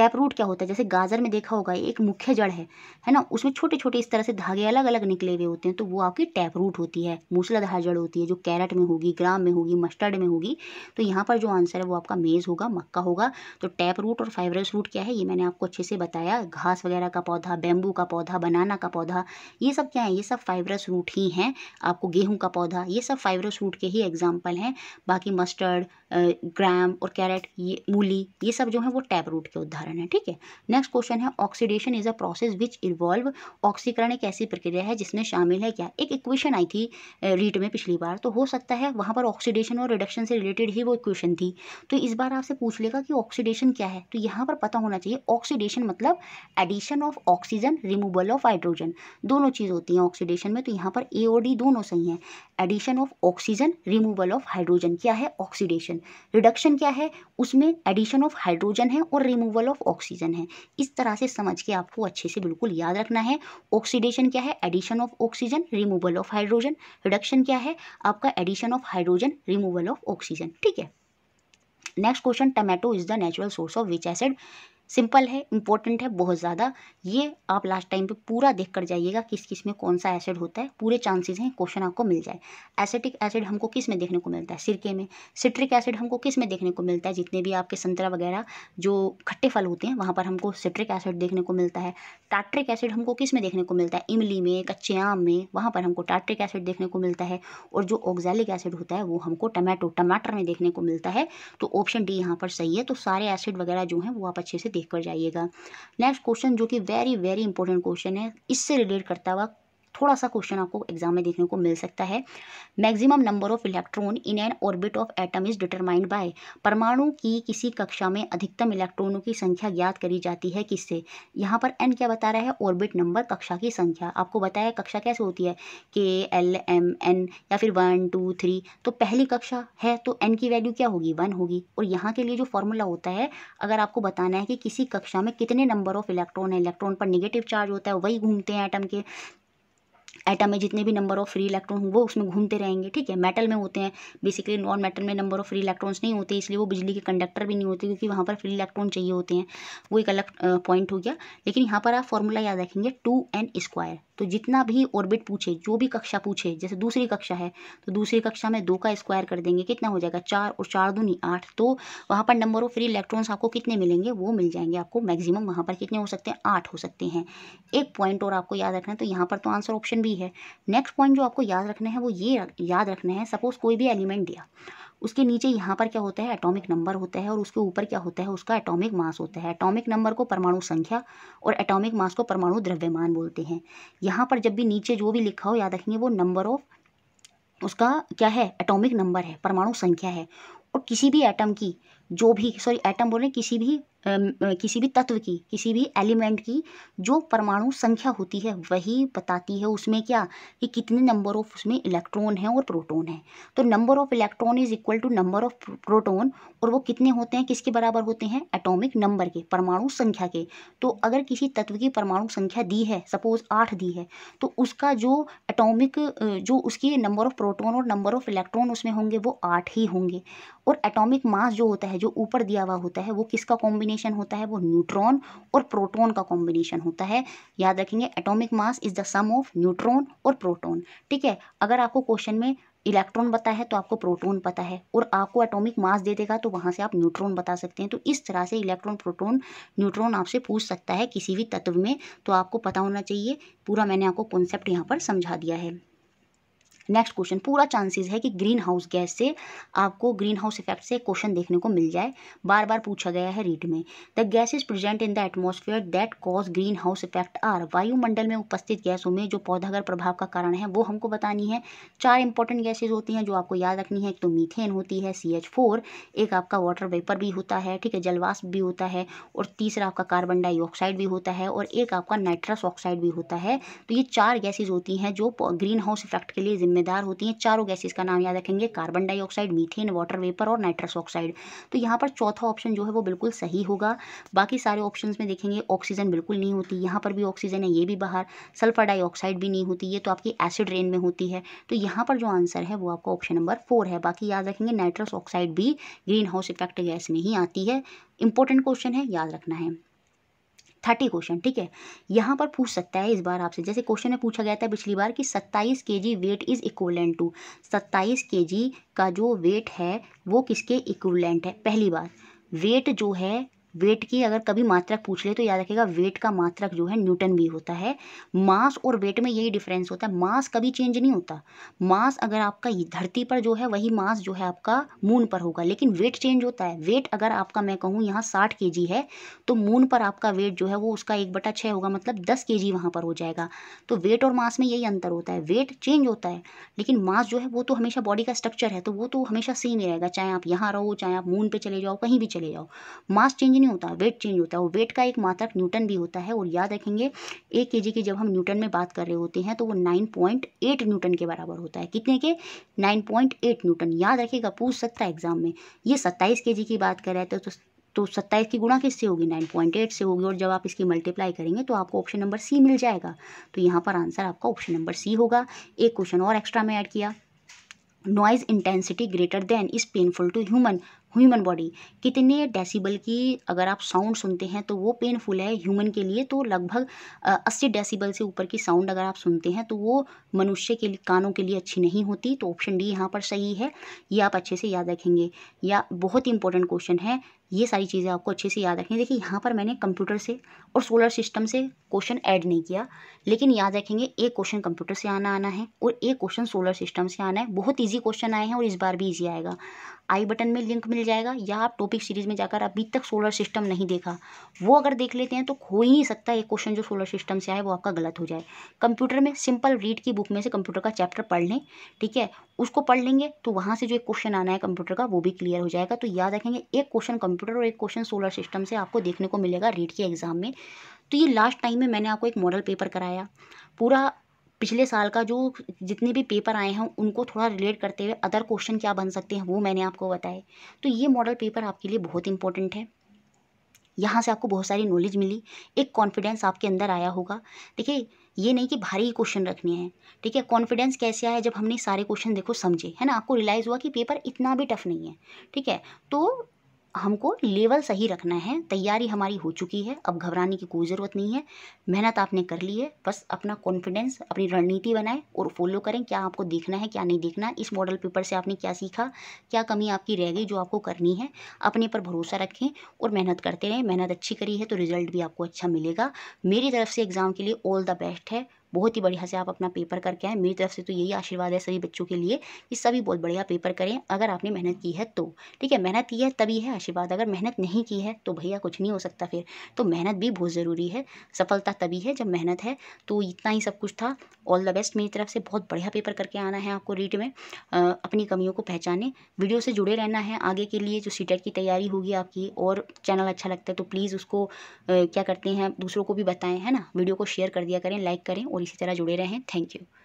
Speaker 1: टैप रूट क्या होता है जैसे गाजर में देखा होगा एक मुख्य जड़ है है ना उसमें छोटे छोटे इस तरह से धागे अलग अलग निकले हुए होते हैं तो वो आपकी टैप रूट होती है मूसलाधार जड़ होती है जो कैरेट में होगी ग्राम में होगी मस्टर्ड में होगी तो यहाँ पर जो आंसर है वो आपका मेज़ होगा मक्का होगा तो टैप रूट और फाइबरस रूट क्या है ये मैंने आपको अच्छे से बताया घास वगैरह का पौधा बेम्बू का पौधा बनाना का पौधा ये सब क्या है ये सब फाइबरस रूट ही हैं आपको गेहूँ का पौधा ये सब फाइबरस रूट के ही एग्जाम्पल हैं बाकी मस्टर्ड ग्राम और कैरेट ये मूली ये सब जो है वो टैप रूट के उदाहरण उदाहरण है ठीक है नेक्स्ट क्वेश्चन है oxidation is a process which involve ऑक्सीकरण एक ऐसी प्रक्रिया है जिसमें शामिल है क्या एक इक्वेशन आई थी रीट में पिछली बार तो हो सकता है वहाँ पर ऑक्सीडेशन और रिडक्शन से रिलेटेड ही वो इक्वेशन थी तो इस बार आपसे पूछ लेगा कि ऑक्सीडेशन क्या है तो यहाँ पर पता होना चाहिए ऑक्सीडेशन मतलब addition of oxygen removal of hydrogen दोनों चीज़ होती हैं ऑक्सीडेशन में तो यहाँ पर ए और डी दोनों सही हैं addition of oxygen removal of hydrogen क्या है ऑक्सीडेशन रिडक्शन क्या है उसमें एडिशन ऑफ हाइड्रोजन है और रिमूवल ऑफ तरफ ऑक्सीजन है इस तरह से समझ के आपको अच्छे से बिल्कुल याद रखना है ऑक्सीडेशन क्या है addition of oxygen removal of hydrogen reduction क्या है आपका addition of hydrogen removal of oxygen ठीक है next question tomato is the natural source of which acid simple है इंपॉर्टेंट है बहुत ज़्यादा ये आप लास्ट टाइम पे पूरा देख कर जाइएगा किस किस में कौन सा एसिड होता है पूरे चांसेस हैं क्वेश्चन आपको मिल जाए एसिटिक एसिड हमको किस में देखने को मिलता है सिरके में सिट्रिक एसिड हमको किस में देखने को मिलता है जितने भी आपके संतरा वगैरह जो खट्टे फल होते हैं वहाँ पर हमको सिट्रिक एसिड देखने को मिलता है टाट्रिक एसिड हमको किस में देखने को मिलता है इमली में कच्चे आम में वहाँ पर हमको टाट्रिक एसिड देखने को मिलता है और जो ऑक्जैलिक एसिड होता है वो हमको टमाटो टमाटर में देखने को मिलता है तो ऑप्शन डी यहाँ पर सही है तो सारे एसिड वगैरह जो हैं वो आप अच्छे से देख कर जाइएगा नेक्स्ट क्वेश्चन जो कि वेरी वेरी इंपॉर्टेंट क्वेश्चन है इससे रिलेट करता हुआ थोड़ा सा क्वेश्चन आपको एग्जाम में देखने को मिल सकता है maximum number of electron in an orbit of atom is determined by परमाणु की किसी कक्षा में अधिकतम इलेक्ट्रॉनों की संख्या ज्ञात करी जाती है किससे यहाँ पर एन क्या बता रहा है ऑर्बिट नंबर कक्षा की संख्या आपको बताया कक्षा कैसे होती है के एल एम एन या फिर वन टू थ्री तो पहली कक्षा है तो एन की वैल्यू क्या होगी वन होगी और यहाँ के लिए जो फॉर्मूला होता है अगर आपको बताना है कि किसी कक्षा में कितने नंबर ऑफ इलेक्ट्रॉन है इलेक्ट्रॉन पर निगेटिव चार्ज होता है वही घूमते हैं एटम के एटम में जितने भी नंबर ऑफ फ्री इलेक्ट्रॉन वो उसमें घूमते रहेंगे ठीक है मेटल में होते हैं बेसिकली नॉन मेटल में नंबर ऑफ फ्री इलेक्ट्रॉन्स नहीं होते इसलिए वो बिजली के कंडक्टर भी नहीं होते क्योंकि वहाँ पर फ्री इलेक्ट्रॉन चाहिए होते हैं वो एक अलग पॉइंट हो गया लेकिन यहाँ पर आप फॉर्मूला याद रखेंगे टू एन स्क्वायर तो जितना भी ऑर्बिट पूछे जो भी कक्षा पूछे जैसे दूसरी कक्षा है तो दूसरी कक्षा में दो का स्क्वायर कर देंगे कितना हो जाएगा चार और चार दूनी आठ तो वहाँ पर नंबर ऑफ फ्री इलेक्ट्रॉन्स आपको कितने मिलेंगे वो मिल जाएंगे आपको मैक्सिमम वहाँ पर कितने हो सकते हैं आठ हो सकते हैं एक पॉइंट और आपको याद रखना है तो यहाँ पर तो आंसर ऑप्शन भी है नेक्स्ट पॉइंट जो आपको याद रखना है वो ये याद रखना है सपोज कोई भी एलिमेंट दिया उसके नीचे यहाँ पर क्या होता है एटॉमिक नंबर होता है और उसके ऊपर क्या होता है उसका एटॉमिक मास होता है एटॉमिक नंबर को परमाणु संख्या और एटॉमिक मास को परमाणु द्रव्यमान बोलते हैं यहाँ पर जब भी नीचे जो भी लिखा हो याद रखेंगे वो नंबर ऑफ उसका क्या है एटॉमिक नंबर है परमाणु संख्या है और किसी भी एटम की जो भी सॉरी एटम बोल रहे हैं किसी भी किसी भी तत्व की किसी भी एलिमेंट की जो परमाणु संख्या होती है वही बताती है उसमें क्या कि कितने नंबर ऑफ उसमें इलेक्ट्रॉन हैं और प्रोटॉन हैं तो number of electron is equal to number of proton और वो कितने होते हैं किसके बराबर होते हैं एटॉमिक नंबर के परमाणु संख्या के तो अगर किसी तत्व की परमाणु संख्या दी है सपोज आठ दी है तो उसका जो एटोमिक जो उसकी नंबर ऑफ प्रोटोन और नंबर ऑफ इलेक्ट्रॉन उसमें होंगे वो आठ ही होंगे और एटोमिक मास जो होता है जो ऊपर दिया हुआ होता है वो किसका कॉम्बिनेशन कॉम्बिनेशन होता है वो न्यूट्रॉन और प्रोटॉन का कॉम्बिनेशन होता है याद रखेंगे atomic mass is the sum of neutron और प्रोटॉन ठीक है अगर आपको क्वेश्चन में इलेक्ट्रॉन पता है तो आपको प्रोटॉन पता है और आपको एटॉमिक मास दे देगा तो वहाँ से आप न्यूट्रॉन बता सकते हैं तो इस तरह से इलेक्ट्रॉन प्रोटॉन न्यूट्रॉन आपसे पूछ सकता है किसी भी तत्व में तो आपको पता होना चाहिए पूरा मैंने आपको कॉन्सेप्ट यहाँ पर समझा दिया है नेक्स्ट क्वेश्चन पूरा चांसेस है कि ग्रीन हाउस गैस से आपको ग्रीन हाउस इफेक्ट से क्वेश्चन देखने को मिल जाए बार बार पूछा गया है रीड में the gas is present in the atmosphere that cause green house effect are वायुमंडल में उपस्थित गैसों में जो पौधागर प्रभाव का कारण है वो हमको बतानी है चार इंपॉर्टेंट गैसेज होती हैं जो आपको याद रखनी है एक तो मीथेन होती है सी एक आपका वाटर वेपर भी होता है ठीक है जलवास भी होता है और तीसरा आपका कार्बन डाइऑक्साइड भी होता है और एक आपका नाइट्रस ऑक्साइड भी होता है तो ये चार गैसेज होती हैं जो ग्रीन हाउस इफेक्ट के लिए जिम्मेदार होती हैं चारों गैसेस का नाम याद रखेंगे carbon dioxide methane water vapour और नाइट्रस ऑक्साइड तो यहाँ पर चौथा ऑप्शन जो है वो बिल्कुल सही होगा बाकी सारे ऑप्शन में देखेंगे ऑक्सीजन बिल्कुल नहीं होती यहाँ पर भी ऑक्सीजन है ये भी बाहर सल्फर डाइऑक्साइड भी नहीं होती ये तो आपकी एसिड रेन में होती है तो यहाँ पर जो आंसर है वो आपका ऑप्शन नंबर फोर है बाकी याद रखेंगे नाइट्रस ऑक्साइड भी ग्रीन हाउस इफेक्ट गैस में ही आती है इंपॉर्टेंट क्वेश्चन है याद रखना है थर्टी क्वेश्चन ठीक है यहाँ पर पूछ सकता है इस बार आपसे जैसे क्वेश्चन में पूछा गया था पिछली बार कि सत्ताईस K G weight is equivalent to सत्ताईस के जी का जो वेट है वो किसके इक्वलेंट है पहली बार वेट जो है वेट की अगर कभी मात्रक पूछ ले तो याद रखेगा वेट का मात्रक जो है न्यूटन भी होता है मास और वेट में यही डिफरेंस होता है मास कभी चेंज नहीं होता मास अगर आपका धरती पर जो है वही मास जो है आपका मून पर होगा लेकिन वेट चेंज होता है वेट अगर आपका मैं कहूँ यहाँ साठ के है तो मून पर आपका वेट जो है वो उसका एक बटा छः होगा मतलब दस के जी पर हो जाएगा तो वेट और मास में यही अंतर होता है वेट चेंज होता है लेकिन मास जो है वो तो हमेशा बॉडी का स्ट्रक्चर है तो वो तो हमेशा सेम ही रहेगा चाहे आप यहाँ रहो चाहे आप मून पर चले जाओ कहीं भी चले जाओ मास चेंज ही नहीं होता वेट चेंज होता है और वेट का एक मात्रक न्यूटन भी होता है और याद रखेंगे एक के की जब हम न्यूटन में बात कर रहे होते हैं तो वो नाइन पॉइंट एट न्यूटन के बराबर होता है कितने के नाइन पॉइंट एट न्यूटन याद रखेगा पूछ सकता है एग्जाम में ये सत्ताईस के की बात कर रहे थे तो तो सत्ताईस की गुणा किससे होगी नाइन पॉइंट एट से होगी और जब आप इसकी मल्टीप्लाई करेंगे तो आपको ऑप्शन नंबर सी मिल जाएगा तो यहाँ पर आंसर आपका ऑप्शन नंबर सी होगा एक क्वेश्चन और एक्स्ट्रा में ऐड किया noise intensity greater than is painful to human human body कितने डेसिबल की अगर आप साउंड सुनते हैं तो वो पेनफुल है ह्यूमन के लिए तो लगभग अस्सी डेसिबल से ऊपर की साउंड अगर आप सुनते हैं तो वो मनुष्य के कानों के लिए अच्छी नहीं होती तो ऑप्शन डी यहाँ पर सही है ये आप अच्छे से याद रखेंगे या बहुत इंपॉर्टेंट क्वेश्चन है ये सारी चीज़ें आपको अच्छे से याद रखनी देखिए यहाँ पर मैंने कंप्यूटर से और सोलर सिस्टम से क्वेश्चन ऐड नहीं किया लेकिन याद रखेंगे एक क्वेश्चन कंप्यूटर से आना आना है और एक क्वेश्चन सोलर सिस्टम से आना है बहुत ईजी क्वेश्चन आए हैं और इस बार भी ईजी आएगा आई बटन में लिंक मिल जाएगा या आप टॉपिक सीरीज में जाकर अभी तक सोलर सिस्टम नहीं देखा वो अगर देख लेते हैं तो हो ही नहीं सकता एक क्वेश्चन जो सोलर सिस्टम से आए वो आपका गलत हो जाए कंप्यूटर में सिंपल रीड की बुक में से कंप्यूटर का चैप्टर पढ़ लें ठीक है उसको पढ़ लेंगे तो वहाँ से जो एक क्वेश्चन आना है कंप्यूटर का वो भी क्लियर हो जाएगा तो याद रखेंगे एक क्वेश्चन कंप्यूटर और एक क्वेश्चन सोलर सिस्टम से आपको देखने को मिलेगा रीट के एग्ज़ाम में तो ये लास्ट टाइम में मैंने आपको एक मॉडल पेपर कराया पूरा पिछले साल का जो जितने भी पेपर आए हैं उनको थोड़ा रिलेट करते हुए अदर क्वेश्चन क्या बन सकते हैं वो मैंने आपको बताए तो ये मॉडल पेपर आपके लिए बहुत इंपॉर्टेंट है यहाँ से आपको बहुत सारी नॉलेज मिली एक कॉन्फिडेंस आपके अंदर आया होगा देखिए ये नहीं कि भारी क्वेश्चन रखने हैं ठीक है कॉन्फिडेंस कैसे आया जब हमने सारे क्वेश्चन देखो समझे है ना आपको रियलाइज़ हुआ कि पेपर इतना भी टफ नहीं है ठीक है तो हमको लेवल सही रखना है तैयारी हमारी हो चुकी है अब घबराने की कोई ज़रूरत नहीं है मेहनत आपने कर ली है बस अपना कॉन्फिडेंस अपनी रणनीति बनाएं और फॉलो करें क्या आपको देखना है क्या नहीं देखना इस मॉडल पेपर से आपने क्या सीखा क्या कमी आपकी रह गई जो आपको करनी है अपने पर भरोसा रखें और मेहनत करते रहें मेहनत अच्छी करी है तो रिज़ल्ट भी आपको अच्छा मिलेगा मेरी तरफ से एग्ज़ाम के लिए ऑल द बेस्ट है बहुत ही बढ़िया से आप अपना पेपर करके आएँ मेरी तरफ से तो यही आशीर्वाद है सभी बच्चों के लिए कि सभी बहुत बढ़िया पेपर करें अगर आपने मेहनत की है तो ठीक है मेहनत की है तभी है आशीर्वाद अगर मेहनत नहीं की है तो भैया कुछ नहीं हो सकता फिर तो मेहनत भी बहुत ज़रूरी है सफलता तभी है जब मेहनत है तो इतना ही सब कुछ था ऑल द बेस्ट मेरी तरफ से बहुत बढ़िया पेपर करके आना है आपको रीट में अपनी कमियों को पहचाने वीडियो से जुड़े रहना है आगे के लिए जो सीटेट e की तैयारी होगी आपकी और चैनल अच्छा लगता है तो प्लीज़ उसको क्या करते हैं दूसरों को भी बताएं है ना वीडियो को शेयर कर दिया करें लाइक करें और और इसी तरह जुड़े रहें थैंक यू